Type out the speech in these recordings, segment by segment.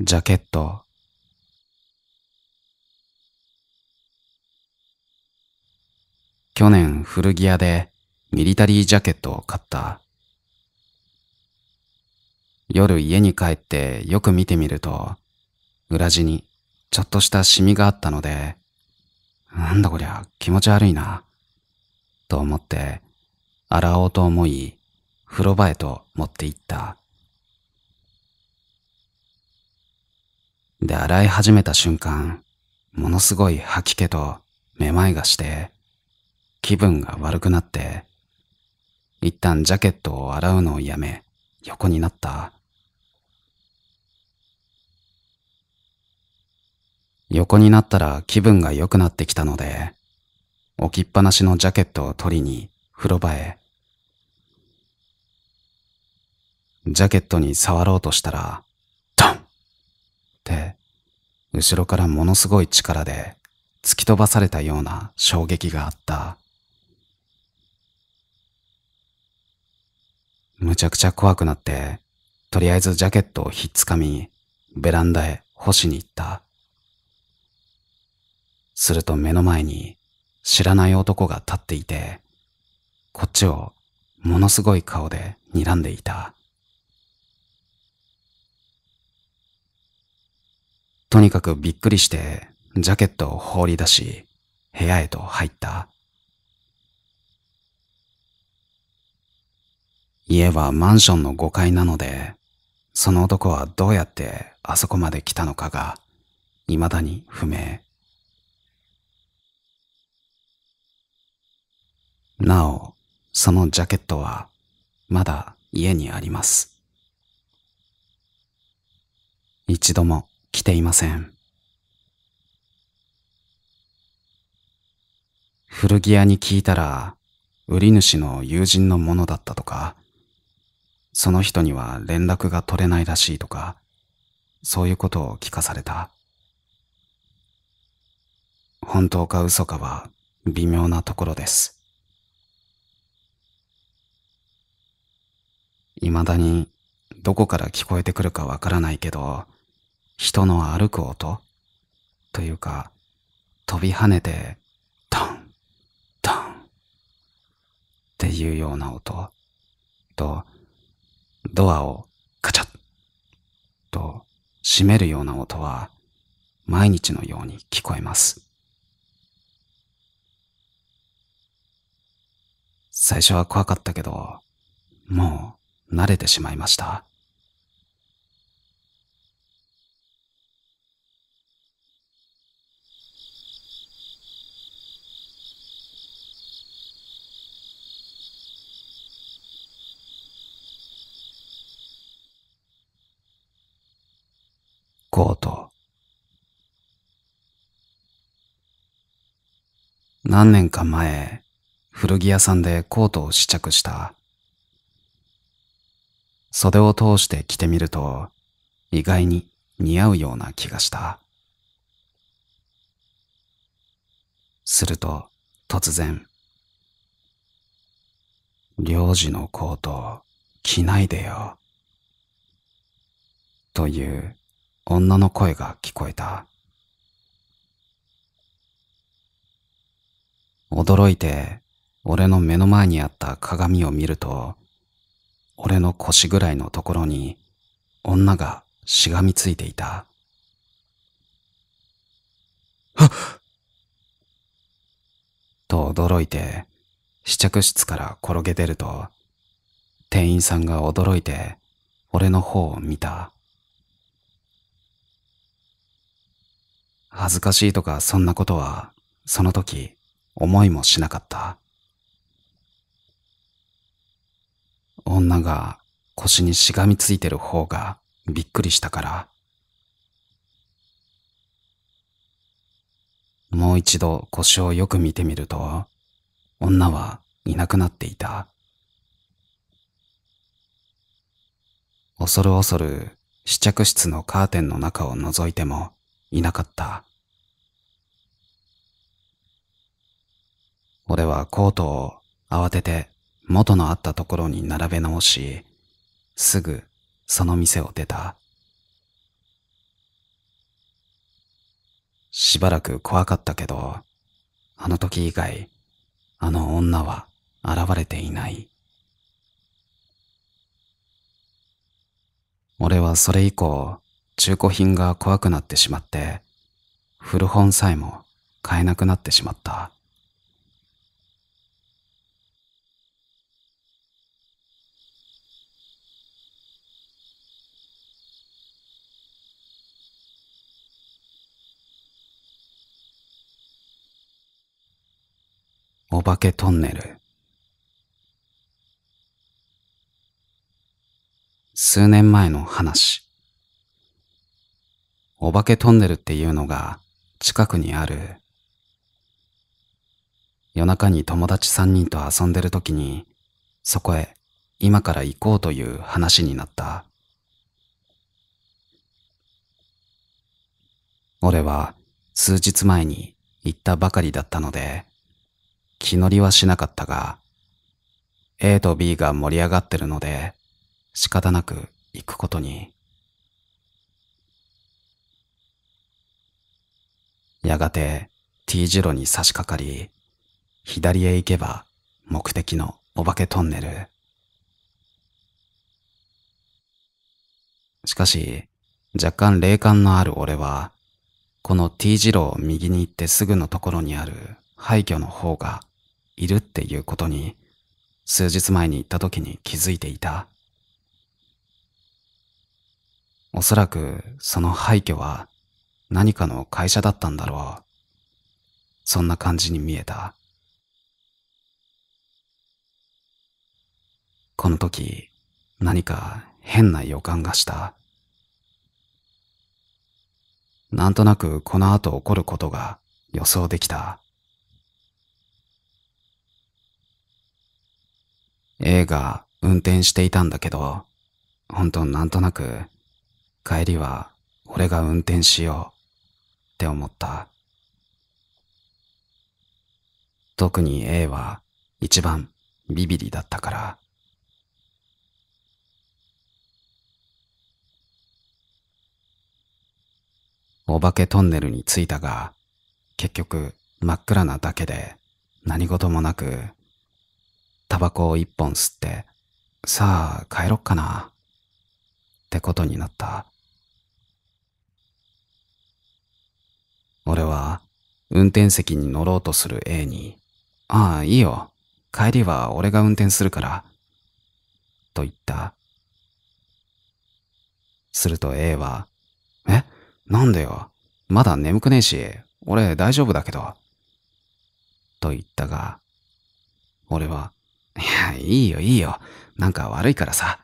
ジャケット、去年古着屋でミリタリージャケットを買った。夜家に帰ってよく見てみると、裏地にちょっとしたシミがあったので、なんだこりゃ気持ち悪いな、と思って洗おうと思い、風呂場へと持って行った。で、洗い始めた瞬間、ものすごい吐き気とめまいがして、気分が悪くなって、一旦ジャケットを洗うのをやめ、横になった。横になったら気分が良くなってきたので、置きっぱなしのジャケットを取りに風呂場へ。ジャケットに触ろうとしたら、後ろからものすごい力で突き飛ばされたような衝撃があった。むちゃくちゃ怖くなって、とりあえずジャケットをひっつかみ、ベランダへ干しに行った。すると目の前に知らない男が立っていて、こっちをものすごい顔で睨んでいた。とにかくびっくりして、ジャケットを放り出し、部屋へと入った。家はマンションの5階なので、その男はどうやってあそこまで来たのかが、未だに不明。なお、そのジャケットは、まだ家にあります。一度も来ていません古着屋に聞いたら売り主の友人のものだったとかその人には連絡が取れないらしいとかそういうことを聞かされた本当か嘘かは微妙なところです未だにどこから聞こえてくるかわからないけど人の歩く音というか、飛び跳ねて、ドン、ドンっていうような音と、ドアをカチャッと閉めるような音は毎日のように聞こえます。最初は怖かったけど、もう慣れてしまいました。こうと。何年か前、古着屋さんでコートを試着した。袖を通して着てみると、意外に似合うような気がした。すると、突然、領事のコート、着ないでよ。という女の声が聞こえた。驚いて、俺の目の前にあった鏡を見ると、俺の腰ぐらいのところに女がしがみついていた。はっと驚いて、試着室から転げ出ると、店員さんが驚いて、俺の方を見た。恥ずかしいとかそんなことは、その時、思いもしなかった。女が腰にしがみついてる方がびっくりしたから。もう一度腰をよく見てみると、女はいなくなっていた。恐る恐る試着室のカーテンの中を覗いてもいなかった。俺はコートを慌てて元のあったところに並べ直し、すぐその店を出た。しばらく怖かったけど、あの時以外、あの女は現れていない。俺はそれ以降、中古品が怖くなってしまって、古本さえも買えなくなってしまった。お化けトンネル。数年前の話。お化けトンネルっていうのが近くにある。夜中に友達三人と遊んでる時に、そこへ今から行こうという話になった。俺は数日前に行ったばかりだったので、気乗りはしなかったが、A と B が盛り上がってるので、仕方なく行くことに。やがて T 字路に差し掛かり、左へ行けば目的のお化けトンネル。しかし、若干霊感のある俺は、この T 字路を右に行ってすぐのところにある廃墟の方がいるっていうことに数日前に行った時に気づいていた。おそらくその廃墟は何かの会社だったんだろう。そんな感じに見えた。この時何か変な予感がした。なんとなくこの後起こることが予想できた。A が運転していたんだけど、ほんとなんとなく、帰りは俺が運転しようって思った。特に A は一番ビビリだったから。お化けトンネルに着いたが、結局真っ暗なだけで何事もなくタバコを一本吸って、さあ帰ろっかな、ってことになった。俺は運転席に乗ろうとする A に、ああ、いいよ。帰りは俺が運転するから。と言った。すると A は、えなんでよ。まだ眠くねえし、俺大丈夫だけど。と言ったが、俺は、いいよいいよ。なんか悪いからさ。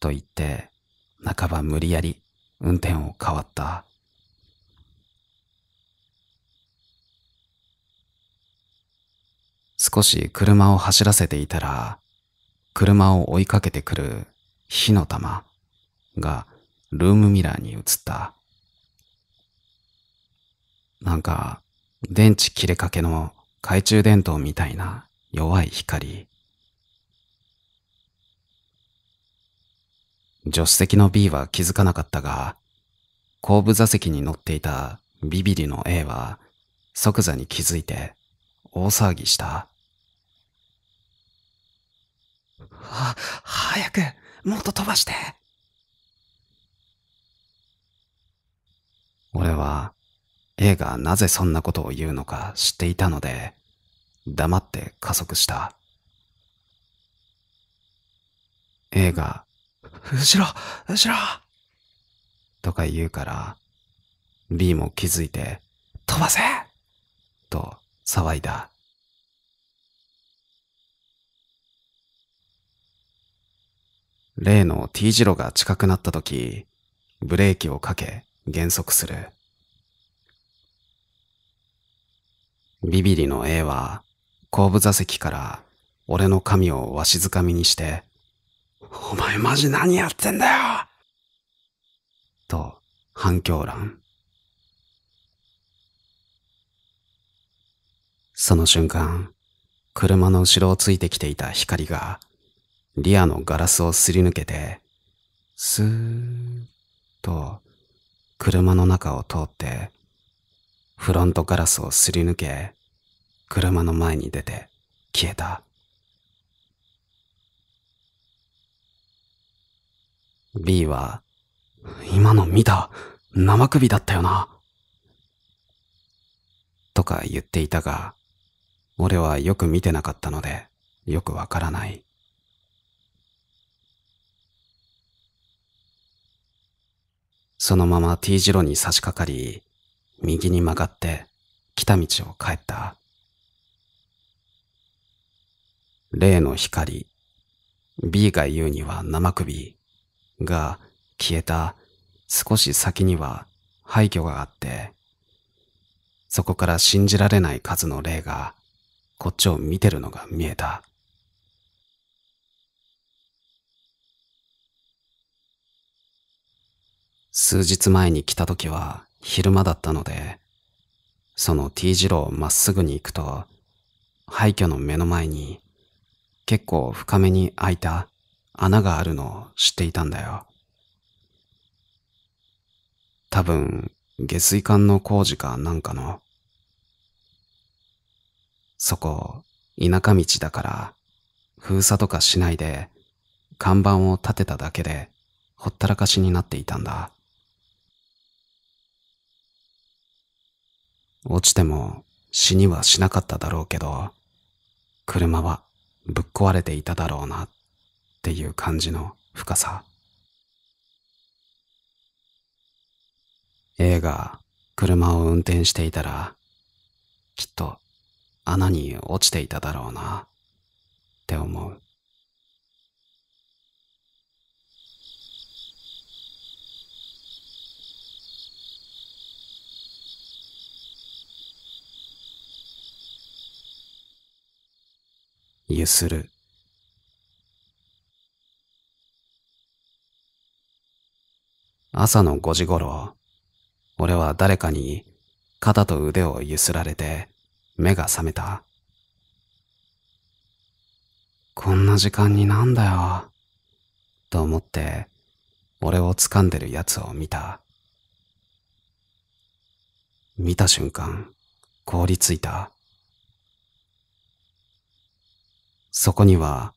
と言って、半ば無理やり運転を変わった。少し車を走らせていたら、車を追いかけてくる火の玉がルームミラーに映った。なんか、電池切れかけの懐中電灯みたいな弱い光。助手席の B は気づかなかったが、後部座席に乗っていたビビリの A は即座に気づいて大騒ぎした。は、早く、もっと飛ばして。俺は A がなぜそんなことを言うのか知っていたので、黙って加速した。A が、後ろ後ろとか言うから、B も気づいて、飛ばせと騒いだ。例の T 字路が近くなった時、ブレーキをかけ減速する。ビビリの A は後部座席から俺の髪をわしづかみにして、お前マジ何やってんだよと反響欄。その瞬間、車の後ろをついてきていた光が、リアのガラスをすり抜けて、スーッと車の中を通って、フロントガラスをすり抜け、車の前に出て消えた「B は今の見た生首だったよな」とか言っていたが俺はよく見てなかったのでよくわからないそのまま T 字路に差し掛かり右に曲がって来た道を帰った例の光、B が言うには生首が消えた少し先には廃墟があって、そこから信じられない数の霊がこっちを見てるのが見えた。数日前に来た時は昼間だったので、その T 字路をまっすぐに行くと、廃墟の目の前に結構深めに開いた穴があるのを知っていたんだよ。多分、下水管の工事かなんかの。そこ、田舎道だから、封鎖とかしないで、看板を立てただけで、ほったらかしになっていたんだ。落ちても死にはしなかっただろうけど、車はぶっ壊れていただろうなっていう感じの深さ。映画、車を運転していたら、きっと穴に落ちていただろうなって思う。ゆする。朝の5時頃、俺は誰かに肩と腕をゆすられて目が覚めた。こんな時間になんだよ、と思って俺を掴んでる奴を見た。見た瞬間、凍りついた。そこには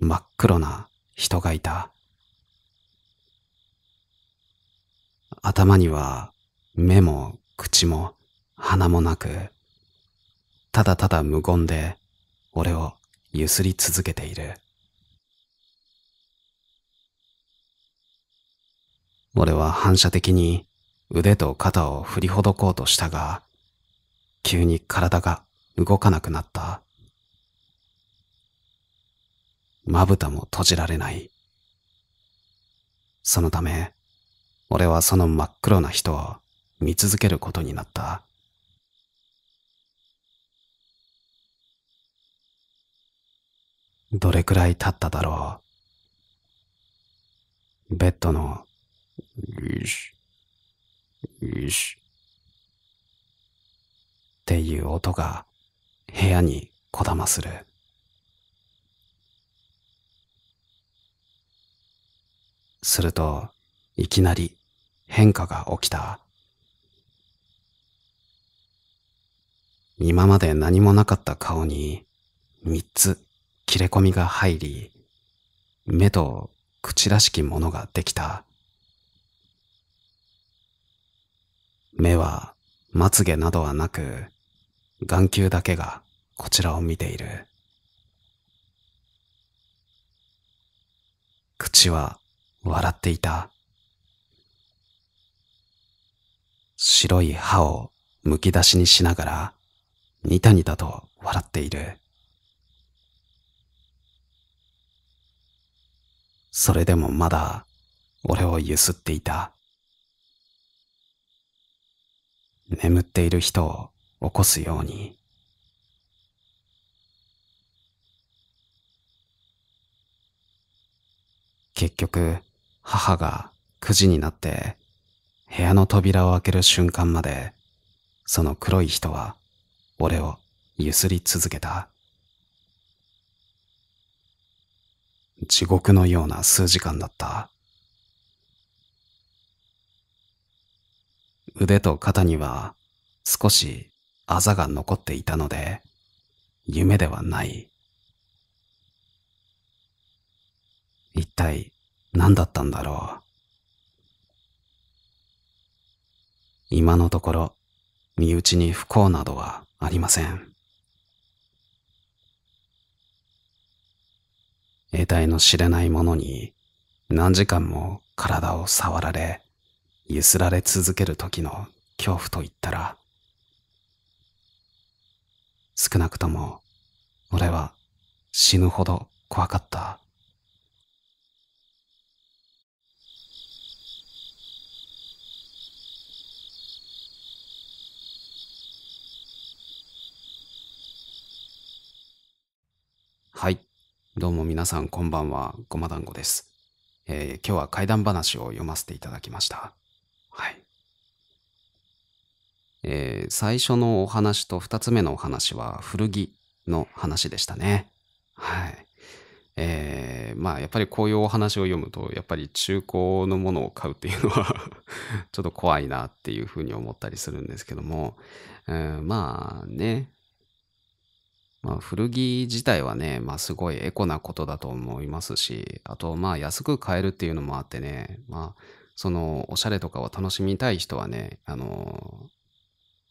真っ黒な人がいた。頭には目も口も鼻もなく、ただただ無言で俺をゆすり続けている。俺は反射的に腕と肩を振りほどこうとしたが、急に体が動かなくなった。まぶたも閉じられない。そのため、俺はその真っ黒な人を見続けることになった。どれくらい経っただろう。ベッドの、よし、よし、っていう音が部屋にこだまする。すると、いきなり変化が起きた。今まで何もなかった顔に、三つ切れ込みが入り、目と口らしきものができた。目はまつげなどはなく、眼球だけがこちらを見ている。口は笑っていた。白い歯をむき出しにしながら、ニタニタと笑っている。それでもまだ俺をゆすっていた。眠っている人を起こすように。結局、母が9時になって部屋の扉を開ける瞬間までその黒い人は俺をゆすり続けた。地獄のような数時間だった。腕と肩には少しあざが残っていたので、夢ではない。一体何だったんだろう。今のところ、身内に不幸などはありません。得体の知れないものに何時間も体を触られ、揺すられ続ける時の恐怖といったら、少なくとも俺は死ぬほど怖かった。はい。どうも皆さんこんばんは、ごま団子です。えー、今日は怪談話を読ませていただきました。はい。えー、最初のお話と2つ目のお話は古着の話でしたね。はい。えー、まあやっぱりこういうお話を読むとやっぱり中古のものを買うっていうのは ちょっと怖いなっていうふうに思ったりするんですけども、うん、まあねまあ、古着自体はね、まあ、すごいエコなことだと思いますし、あと、まあ、安く買えるっていうのもあってね、まあ、その、おしゃれとかを楽しみたい人はね、あの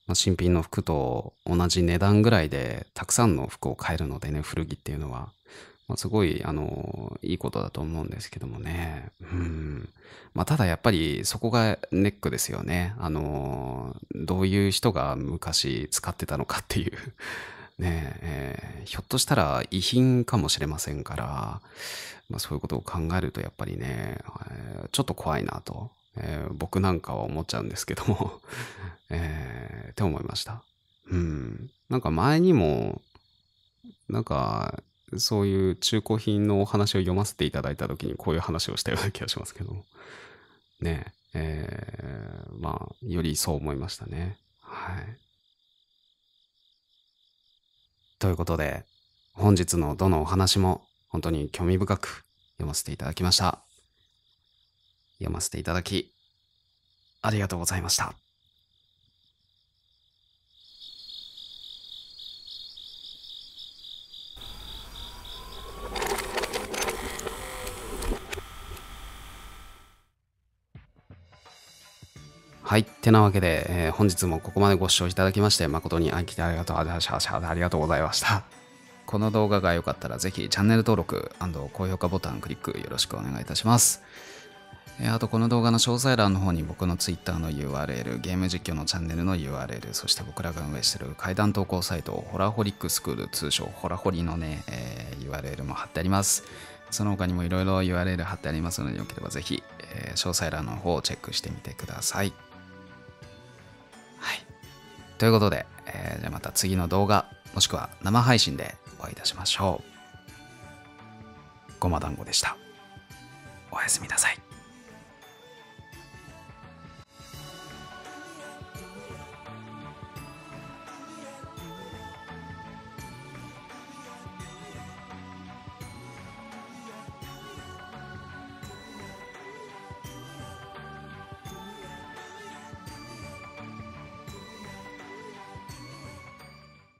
まあ、新品の服と同じ値段ぐらいで、たくさんの服を買えるのでね、古着っていうのは。まあ、すごい、あのいいことだと思うんですけどもね。うん。まあ、ただやっぱりそこがネックですよね。あのどういう人が昔使ってたのかっていうねえー、ひょっとしたら遺品かもしれませんから、まあ、そういうことを考えるとやっぱりね、えー、ちょっと怖いなと、えー、僕なんかは思っちゃうんですけども えー、って思いました。うん。なんか前にも、なんか、そういう中古品のお話を読ませていただいた時にこういう話をしたような気がしますけどねえ、えー、まあ、よりそう思いましたね。はい。ということで、本日のどのお話も本当に興味深く読ませていただきました。読ませていただき、ありがとうございました。はい。ってなわけで、えー、本日もここまでご視聴いただきまして、誠にあありがとう、あゃありがとうございました。この動画が良かったら、ぜひチャンネル登録高評価ボタンクリックよろしくお願いいたします。えあとこの動画の詳細欄の方に僕の Twitter の URL、ゲーム実況のチャンネルの URL、そして僕らが運営している怪談投稿サイト、ホラホリックスクール、通称ホラホリのね、えー、URL も貼ってあります。その他にもいろいろ URL 貼ってありますので、よければぜひ、えー、詳細欄の方をチェックしてみてください。ということで、えー、じゃあまた次の動画、もしくは生配信でお会いいたしましょう。ごま団子でした。おやすみなさい。